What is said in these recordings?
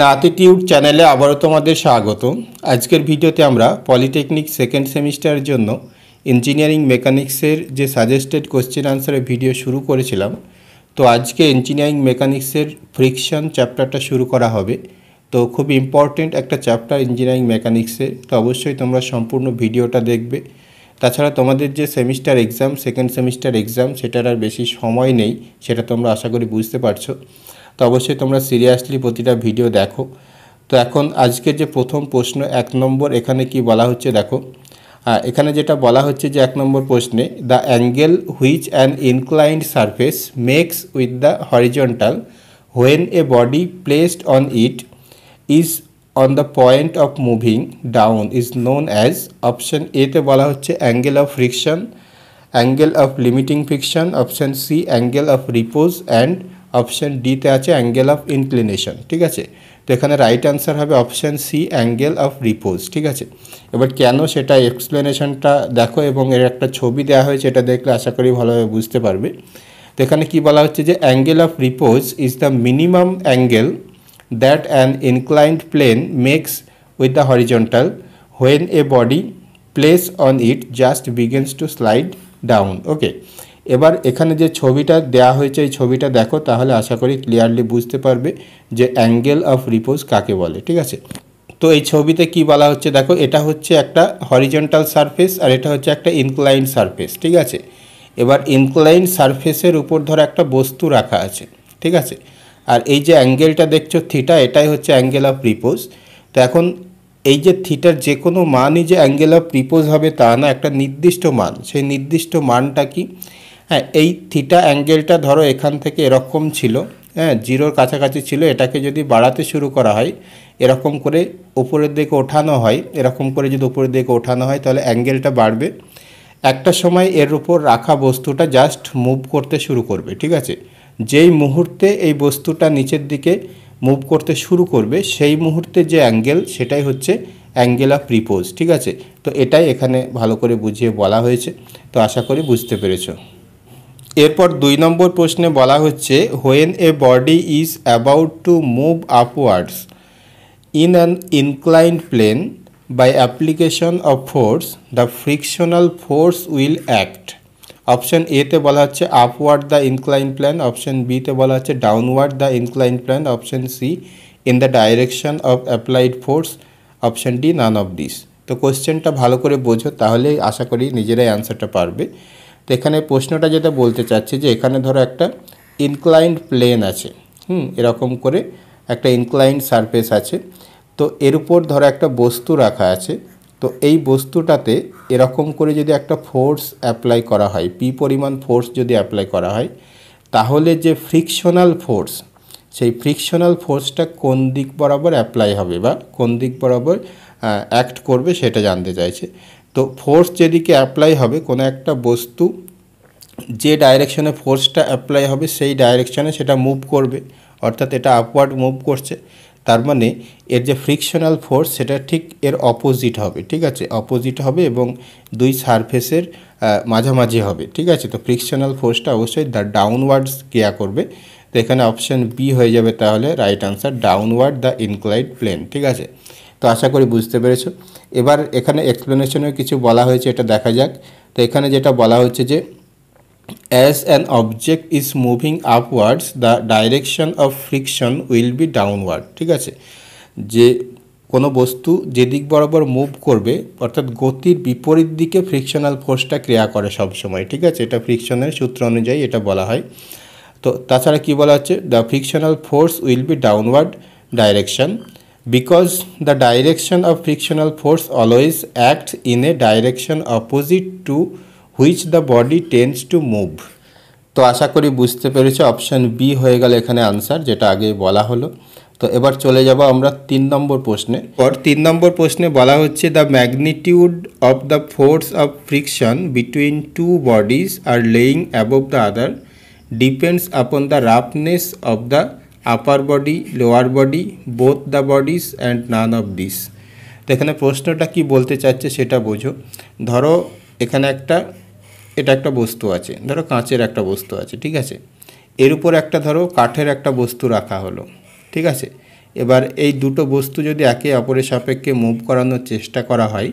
না চ্যানেলে আবারও তোমাদের স্বাগত আজকের ভিডিওতে আমরা পলিটেকনিক সেকেন্ড সেমিস্টারের জন্য ইঞ্জিনিয়ারিং মেকানিক্সের যে সাজেস্টেড কোশ্চেন আনসারের ভিডিও শুরু করেছিলাম তো আজকে ইঞ্জিনিয়ারিং মেকানিক্সের ফ্রিকশন চ্যাপ্টারটা শুরু করা হবে তো খুব ইম্পর্টেন্ট একটা চ্যাপ্টার ইঞ্জিনিয়ারিং মেকানিক্সে তো অবশ্যই তোমরা সম্পূর্ণ ভিডিওটা দেখবে তাছাড়া তোমাদের যে semester exam second semester exam সেটার আর বেশি সময় নেই সেটা তোমরা আশা করি বুঝতে পারছো তো অবশ্যই তোমরা সিরিয়াসলি প্রতিটা ভিডিও দেখো তো এখন আজকের যে প্রথম প্রশ্ন এক নম্বর এখানে কি বলা হচ্ছে দেখো এখানে যেটা বলা হচ্ছে যে এক নম্বর প্রশ্নে the angle which an inclined surface makes with the horizontal when a body placed on it is on the point of moving down is known as option এতে বলা হচ্ছে angle of friction angle of limiting friction option C angle of repose and option ডিতে আছে angle of inclination ঠিক আছে তো এখানে right answer হবে option C angle of repose ঠিক আছে এবার কেন সেটা এক্সপ্লেনেশনটা দেখো এবং এর একটা ছবি দেওয়া হয়েছে এটা দেখলে আশা করি ভালোভাবে বুঝতে পারবে তো এখানে কী বলা হচ্ছে যে angle of repose is the minimum angle that an inclined plane makes with the horizontal when a body place on it just begins to slide down okay এবার এখানে যে ছবিটা দেয়া হয়েছে এই ছবিটা দেখো তাহলে আশা করি ক্লিয়ারলি বুঝতে পারবে যে অ্যাঙ্গেল অফ রিপোজ কাকে বলে ঠিক আছে তো এই ছবিতে কি বলা হচ্ছে দেখো এটা হচ্ছে একটা হরিজন্টাল সারফেস আর এটা হচ্ছে একটা ইনক্লাইন সারফেস ঠিক আছে এবার ইনক্লাইন সারফেসের উপর ধর একটা বস্তু রাখা আছে ঠিক আছে আর এই যে অ্যাঙ্গেলটা দেখছো থিটা এটাই হচ্ছে অ্যাঙ্গেল অফ রিপোজ তো এখন এই যে থিটার যে কোনো মানই যে অ্যাঙ্গেল অফ রিপোজ হবে তা না একটা নির্দিষ্ট মান সেই নির্দিষ্ট মানটা কি হ্যাঁ এই থিটা অ্যাঙ্গেলটা ধরো এখান থেকে এরকম ছিল হ্যাঁ জিরোর কাছাকাছি ছিল এটাকে যদি বাড়াতে শুরু করা হয় এরকম করে উপরের দিকে ওঠানো হয় এরকম করে যদি উপরের দিকে ওঠানো হয় তাহলে অ্যাঙ্গেলটা বাড়বে একটা সময় এর উপর রাখা বস্তুটা জাস্ট মুভ করতে শুরু করবে ঠিক আছে যেই মুহূর্তে এই বস্তুটা নিচের দিকে মুভ করতে শুরু করবে সেই মুহূর্তে যে অ্যাঙ্গেল সেটাই হচ্ছে অ্যাঙ্গেল অফ রিপোজ ঠিক আছে তো এটাই এখানে ভালো করে বুঝিয়ে বলা হয়েছে তো আশা করি বুঝতে পেরেছো এরপর দুই নম্বর প্রশ্নে বলা হচ্ছে when a body is about to move upwards in an inclined plane by application of force the frictional force will act option এতে বলা হচ্ছে upward the incline plane option বিতে বলা হচ্ছে downward the incline plane option C in the direction of applied force option D none of this তো কোশ্চেনটা ভালো করে বোঝো তাহলে আশা করি নিজেরাই অ্যান্সারটা পারবে তো এখানে প্রশ্নটা যেটা বলতে চাচ্ছে যে এখানে ধরো একটা ইনক্লাইন্ড প্লেন আছে হুম এরকম করে একটা ইনক্লাইন্ড সারফেস আছে তো এর উপর ধরো একটা বস্তু রাখা আছে তো এই বস্তুটাতে এরকম করে যদি একটা ফোর্স অ্যাপ্লাই করা হয় পি পরিমাণ ফোর্স যদি অ্যাপ্লাই করা হয় তাহলে যে ফ্রিকশনাল ফোর্স সেই ফ্রিকশনাল ফোর্সটা কোন দিক বরাবর অ্যাপ্লাই হবে বা কোন দিক বরাবর অ্যাক্ট করবে সেটা জানতে চাইছে তো ফোর্স যেদিকে অ্যাপ্লাই হবে কোনো একটা বস্তু যে ডাইরেকশনে ফোর্সটা অ্যাপ্লাই হবে সেই ডাইরেকশনে সেটা মুভ করবে অর্থাৎ এটা আপওয়ার্ড মুভ করছে তার মানে এর যে ফ্রিকশনাল ফোর্স সেটা ঠিক এর অপোজিট হবে ঠিক আছে অপোজিট হবে এবং দুই সারফেসের মাঝামাঝি হবে ঠিক আছে তো ফ্রিকশনাল ফোর্সটা অবশ্যই দ্য ডাউনওয়ার্ডস ক্রিয়া করবে তো এখানে অপশান বি হয়ে যাবে তাহলে right answer downward the inclined plane ঠিক আছে তো আশা করি বুঝতে পেরেছ এবার এখানে এক্সপ্লেনেশনেও কিছু বলা হয়েছে এটা দেখা যাক তো এখানে যেটা বলা হচ্ছে যে as an object is moving upwards the direction of friction will be downward ঠিক আছে যে কোনো বস্তু যেদিক বরাবর মুভ করবে অর্থাৎ গতির বিপরীত দিকে ফ্রিকশনাল ফোর্সটা ক্রিয়া করে সবসময় ঠিক আছে এটা ফ্রিকশনের সূত্র অনুযায়ী এটা বলা হয় তো তাছাড়া কি বলা হচ্ছে the frictional force will be downward direction because the direction of frictional force always acts in a direction opposite to which the body tends to move তো আশা করি বুঝতে পেরেছি অপশান বি হয়ে গেল এখানে আনসার যেটা আগে বলা হলো তো এবার চলে যাব আমরা তিন নম্বর প্রশ্নে পর তিন নম্বর প্রশ্নে বলা হচ্ছে the magnitude of the force of friction between two bodies are laying above the other depends upon the roughness of the upper body lower body both the bodies and none of this তো এখানে প্রশ্নটা কি বলতে চাচ্ছে সেটা বোঝো ধরো এখানে একটা এটা একটা বস্তু আছে ধরো কাঁচের একটা বস্তু আছে ঠিক আছে এর উপর একটা ধরো কাঠের একটা বস্তু রাখা হলো ঠিক আছে এবার এই দুটো বস্তু যদি একে অপরের সাপেক্ষে মুভ করানোর চেষ্টা করা হয়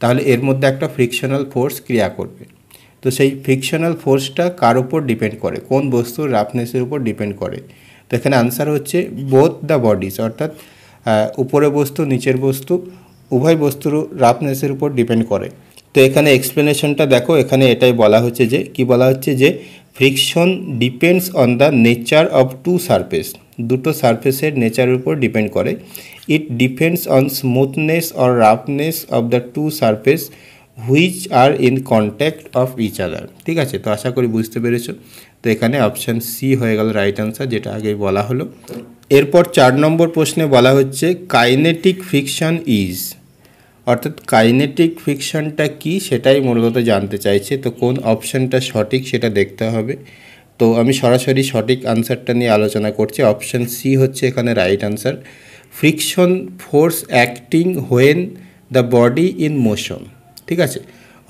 তাহলে এর মধ্যে একটা ফ্রিকশনাল ফোর্স ক্রিয়া করবে তো সেই ফ্রিকশনাল ফোর্সটা কার উপর ডিপেন্ড করে কোন বস্তুর রাফনেসের উপর ডিপেন্ড করে তো এখানে আনসার হচ্ছে বোথ দ্য বডিস অর্থাৎ উপরে বস্তু নিচের বস্তু উভয় বস্তুর রাফনেসের উপর ডিপেন্ড করে তো এখানে এক্সপ্লেনেশনটা দেখো এখানে এটাই বলা হচ্ছে যে কি বলা হচ্ছে যে friction depends on the nature of two surface দুটো সারফেসের নেচারের উপর ডিপেন্ড করে it depends on smoothness or roughness of the two surface which are in contact of each other ঠিক আছে তো আশা করি বুঝতে পেরেছো তো এখানে অপশান সি হয়ে গেল রাইট অ্যান্সার যেটা আগেই বলা হলো এরপর চার নম্বর প্রশ্নে বলা হচ্ছে কাইনেটিক ফিকশান ইজ অর্থাৎ কাইনেটিক ফিকশানটা কি সেটাই মূলত জানতে চাইছে তো কোন অপশানটা সঠিক সেটা দেখতে হবে তো আমি সরাসরি সঠিক আনসারটা নিয়ে আলোচনা করছি অপশান সি হচ্ছে এখানে right answer friction force acting when the body in motion ঠিক আছে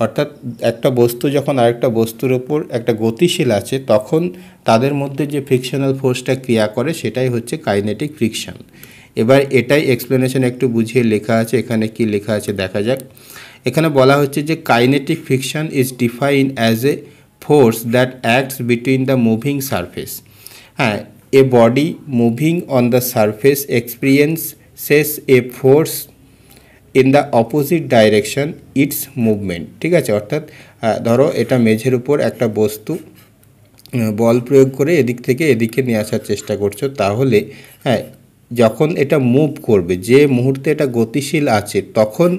অর্থাৎ একটা বস্তু যখন আরেকটা বস্তুর ওপর একটা গতিশীল আছে তখন তাদের মধ্যে যে ফ্রিকশনাল ফোর্সটা ক্রিয়া করে সেটাই হচ্ছে কাইনেটিক ফ্রিকশন এবার এটাই এক্সপ্লেনেশন একটু বুঝিয়ে লেখা আছে এখানে কি লেখা আছে দেখা যাক এখানে বলা হচ্ছে যে kinetic friction is define as a force that acts between the moving surface হ্যাঁ a body moving on the surface experiences a force in the opposite direction its movement ঠিক আছে অর্থাৎ ধরো এটা মেঝের উপর একটা বস্তু বল প্রয়োগ করে এদিক থেকে এদিকে নিয়ে আসার চেষ্টা করছো তাহলে হ্যাঁ যখন এটা মুভ করবে যে মুহূর্তে এটা গতিশীল আছে তখন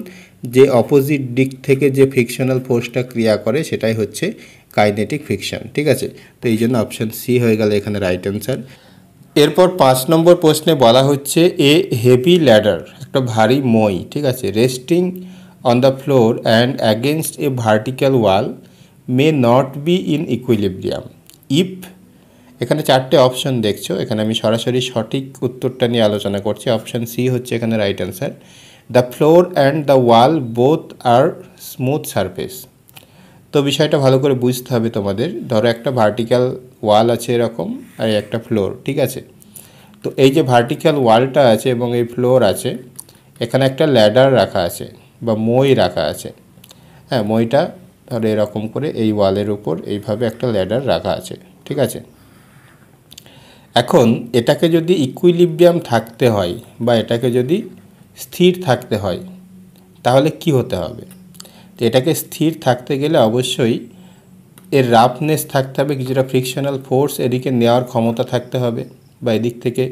যে অপোজিট দিক থেকে যে ফিকশনাল ফোর্সটা ক্রিয়া করে সেটাই হচ্ছে কাইনেটিক ফিকশন ঠিক আছে তো এই জন্য অপশান সি হয়ে গেল এখানে রাইট অ্যান্সার এরপর পাঁচ নম্বর প্রশ্নে বলা হচ্ছে এ হেভি ল্যাডার একটা ভারী মই ঠিক আছে resting on the floor and against a vertical wall may not be in equilibrium if এখানে চারটে অপশন দেখছো এখানে আমি সরাসরি সঠিক উত্তরটা নিয়ে আলোচনা করছি অপশন সি হচ্ছে এখানে right answer the floor and the wall both are smooth surface তো বিষয়টা ভালো করে বুঝতে হবে তোমাদের ধরো একটা ভার্টিক্যাল ওয়াল আছে এরকম আর একটা ফ্লোর ঠিক আছে তো এই যে ভার্টিক্যাল ওয়ালটা আছে এবং এই ফ্লোর আছে এখানে একটা ল্যাডার রাখা আছে বা মই রাখা আছে হ্যাঁ মইটা তাহলে এরকম করে এই ওয়ালের উপর এইভাবে একটা ল্যাডার রাখা আছে ঠিক আছে এখন এটাকে যদি ইকুইলিব্রিয়াম থাকতে হয় বা এটাকে যদি স্থির থাকতে হয় তাহলে কি হতে হবে তো এটাকে স্থির থাকতে গেলে অবশ্যই এর রাফনেস থাকতে হবে কিছুটা ফ্রিকশনাল ফোর্স এদিকে নেওয়ার ক্ষমতা থাকতে হবে বা এদিক থেকে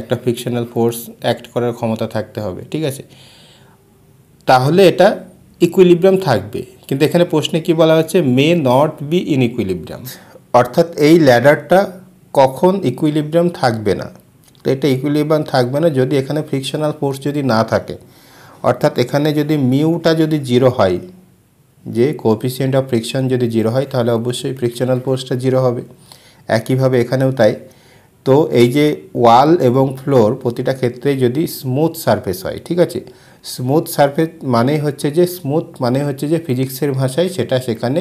একটা ফিকশনাল ফোর্স অ্যাক্ট করার ক্ষমতা থাকতে হবে ঠিক আছে তাহলে এটা ইকুইলিব্রাম থাকবে কিন্তু এখানে প্রশ্নে কি বলা হচ্ছে may not be in equilibrium অর্থাৎ এই ল্যাডারটা কখন ইকুইলিব্রাম থাকবে না তো এটা ইকুইলিব্রাম থাকবে না যদি এখানে ফ্রিকশনাল ফোর্স যদি না থাকে অর্থাৎ এখানে যদি মিউটা যদি জিরো হয় যে কোপিসিয়েন্ট অফ ফ্রিকশন যদি জিরো হয় তাহলে অবশ্যই ফ্রিকশনাল ফোর্সটা জিরো হবে একইভাবে এখানেও তাই তো এই যে ওয়াল এবং ফ্লোর প্রতিটা ক্ষেত্রে যদি স্মুথ সারফেস হয় ঠিক আছে স্মুথ সারফেস মানেই হচ্ছে যে স্মুথ মানে হচ্ছে যে ফিজিক্সের ভাষায় সেটা সেখানে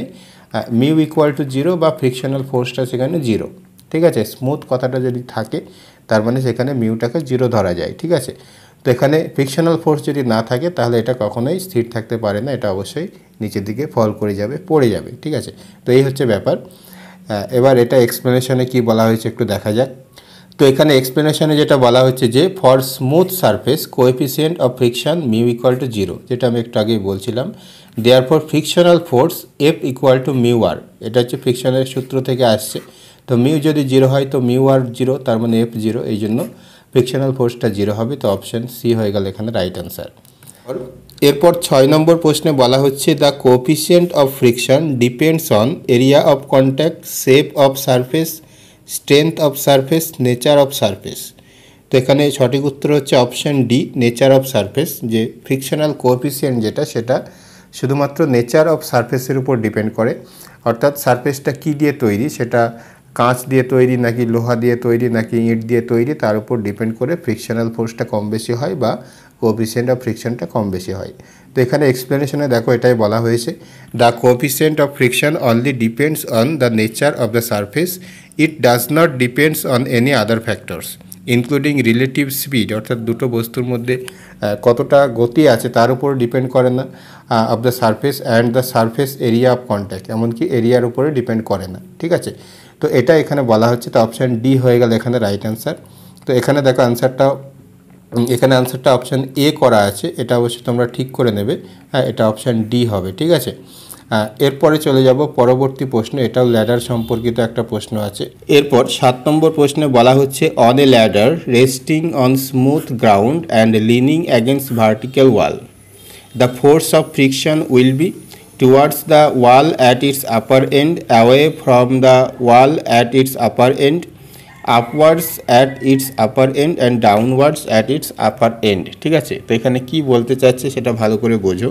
মিউ ইকুয়াল টু জিরো বা ফ্রিকশনাল ফোর্সটা সেখানে জিরো ঠিক আছে স্মুথ কথাটা যদি থাকে তার মানে সেখানে মিউটাকে জিরো ধরা যায় ঠিক আছে তো এখানে ফ্রিকশনাল ফোর্স যদি না থাকে তাহলে এটা কখনোই স্থির থাকতে পারে না এটা অবশ্যই নিচের দিকে ফল করে যাবে পড়ে যাবে ঠিক আছে তো এই হচ্ছে ব্যাপার এবার এটা এক্সপ্লেনেশনে কি বলা হয়েছে একটু দেখা যাক তো এখানে এক্সপ্লেনেশনে যেটা বলা হচ্ছে যে for smooth surface coefficient of friction mu equal to zero যেটা আমি একটু আগেই বলছিলাম therefore frictional force F equal to mu R এটা হচ্ছে ফ্রিকশনের সূত্র থেকে আসছে তো মিউ যদি জিরো হয় তো মিউ আর জিরো তার মানে এফ জিরো এই জন্য ফ্রিকশনাল ফোর্সটা জিরো হবে তো অপশান সি হয়ে গেল এখানে রাইট অ্যান্সার এরপর ছয় নম্বর প্রশ্নে বলা হচ্ছে the coefficient of friction depends on area of contact shape of surface strength of surface nature of surface তো এখানে সঠিক উত্তর হচ্ছে option D nature of surface যে ফ্রিকশনাল কোএফিসিয়েন্ট যেটা সেটা শুধুমাত্র নেচার অফ সারফেসের উপর ডিপেন্ড করে অর্থাৎ সারফেসটা কি দিয়ে তৈরি সেটা কাঁচ দিয়ে তৈরি নাকি লোহা দিয়ে তৈরি নাকি ইট দিয়ে তৈরি তার উপর ডিপেন্ড করে ফ্রিকশনাল ফোর্সটা কম বেশি হয় বা কোপিসেন্ট অফ ফ্রিকশনটা কম বেশি হয় তো এখানে এক্সপ্লেনেশনে দেখো এটাই বলা হয়েছে the coefficient of friction only depends on the nature of the surface it does not depends on any other factors including relative speed অর্থাৎ দুটো বস্তুর মধ্যে কতটা গতি আছে তার উপর ডিপেন্ড করে না of the surface and the surface area of contact এমনকি এরিয়ার উপরে ডিপেন্ড করে না ঠিক আছে তো এটা এখানে বলা হচ্ছে তো অপশান ডি হয়ে গেল এখানে রাইট অ্যান্সার তো এখানে দেখো অ্যান্সারটা এখানে অ্যান্সারটা অপশান এ করা আছে এটা অবশ্যই তোমরা ঠিক করে নেবে হ্যাঁ এটা অপশান ডি হবে ঠিক আছে এরপরে চলে যাব পরবর্তী প্রশ্ন এটাও ল্যাডার সম্পর্কিত একটা প্রশ্ন আছে এরপর সাত নম্বর প্রশ্নে বলা হচ্ছে on a ladder resting on smooth ground and leaning against vertical wall the force of friction will be towards the wall at its upper end away from the wall at its upper end upwards at its upper end and downwards at its upper end ঠিক আছে তো এখানে কী বলতে চাচ্ছে সেটা ভালো করে বোঝো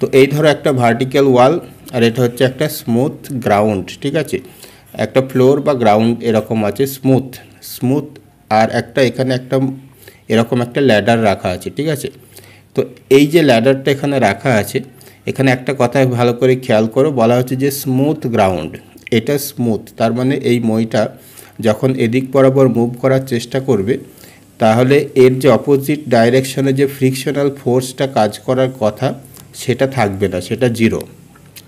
তো এই ধরো একটা ভার্টিক্যাল ওয়াল আর এটা হচ্ছে একটা স্মুথ গ্রাউন্ড ঠিক আছে একটা ফ্লোর বা গ্রাউন্ড এরকম আছে স্মুথ স্মুথ আর একটা এখানে একটা এরকম একটা ল্যাডার রাখা আছে ঠিক আছে তো এই যে ল্যাডারটা এখানে রাখা আছে এখানে একটা কথা ভালো করে খেয়াল করো বলা হচ্ছে যে স্মুথ গ্রাউন্ড এটা স্মুথ তার মানে এই মইটা যখন এদিক বরাবর মুভ করার চেষ্টা করবে তাহলে এর যে অপোজিট ডাইরেকশনে যে ফ্রিকশনাল ফোর্সটা কাজ করার কথা সেটা থাকবে না সেটা জিরো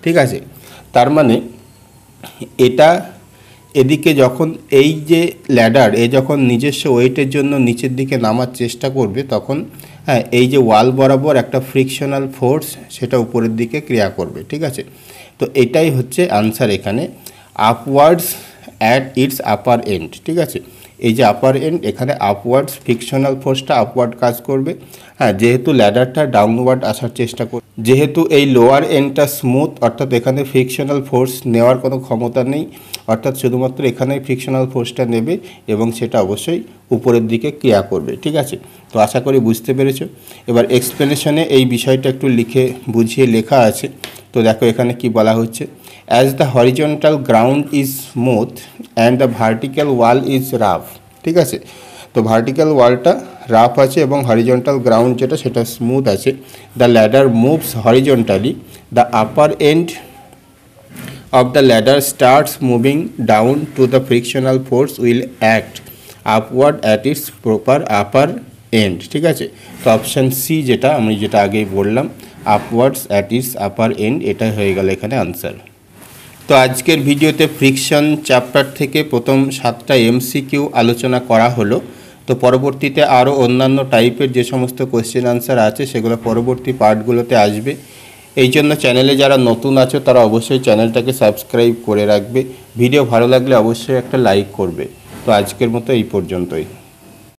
ঠিক আছে তার মানে এটা এদিকে যখন এই যে ল্যাডার এ যখন নিজস্ব ওয়েটের জন্য নিচের দিকে নামার চেষ্টা করবে তখন হ্যাঁ এই যে ওয়াল বরাবর একটা ফ্রিকশনাল ফোর্স সেটা উপরের দিকে ক্রিয়া করবে ঠিক আছে তো এটাই হচ্ছে আনসার এখানে upwards at its upper end ঠিক আছে এই যে আপার এন্ড এখানে আপওয়ার্ডস ফিকশনাল ফোর্সটা আপওয়ার্ড কাজ করবে হ্যাঁ যেহেতু ল্যাডারটা ডাউনওয়ার্ড আসার চেষ্টা করবে যেহেতু এই লোয়ার এন্ডটা স্মুথ অর্থাৎ এখানে ফিকশনাল ফোর্স নেওয়ার কোনো ক্ষমতা নেই অর্থাৎ শুধুমাত্র এখানে ফিকশনাল ফোর্সটা নেবে এবং সেটা অবশ্যই উপরের দিকে ক্রিয়া করবে ঠিক আছে তো আশা করি বুঝতে পেরেছ এবার এক্সপ্লেনেশনে এই বিষয়টা একটু লিখে বুঝিয়ে লেখা আছে তো দেখো এখানে কি বলা হচ্ছে as the horizontal ground is smooth and the vertical wall is rough ঠিক আছে তো ভার্টিক্যাল ওয়ালটা রাফ আছে এবং হরিজন্টাল গ্রাউন্ড যেটা সেটা স্মুথ আছে the ladder moves horizontally the upper end of the ladder starts moving down to the frictional force will act upward at its proper upper end ঠিক আছে তো অপশান সি যেটা আমি যেটা আগেই বললাম upwards at its upper end এটা হয়ে গেল এখানে আনসার তো আজকের ভিডিওতে ফ্রিকশন চ্যাপ্টার থেকে প্রথম সাতটা এমসিকিউ আলোচনা করা হলো তো পরবর্তীতে আরও অন্যান্য টাইপের যে সমস্ত কোয়েশ্চেন আনসার আছে সেগুলো পরবর্তী পার্টগুলোতে আসবে এই জন্য চ্যানেলে যারা নতুন আছে তারা অবশ্যই চ্যানেলটাকে সাবস্ক্রাইব করে রাখবে ভিডিও ভালো লাগলে অবশ্যই একটা লাইক করবে তো আজকের মতো এই পর্যন্তই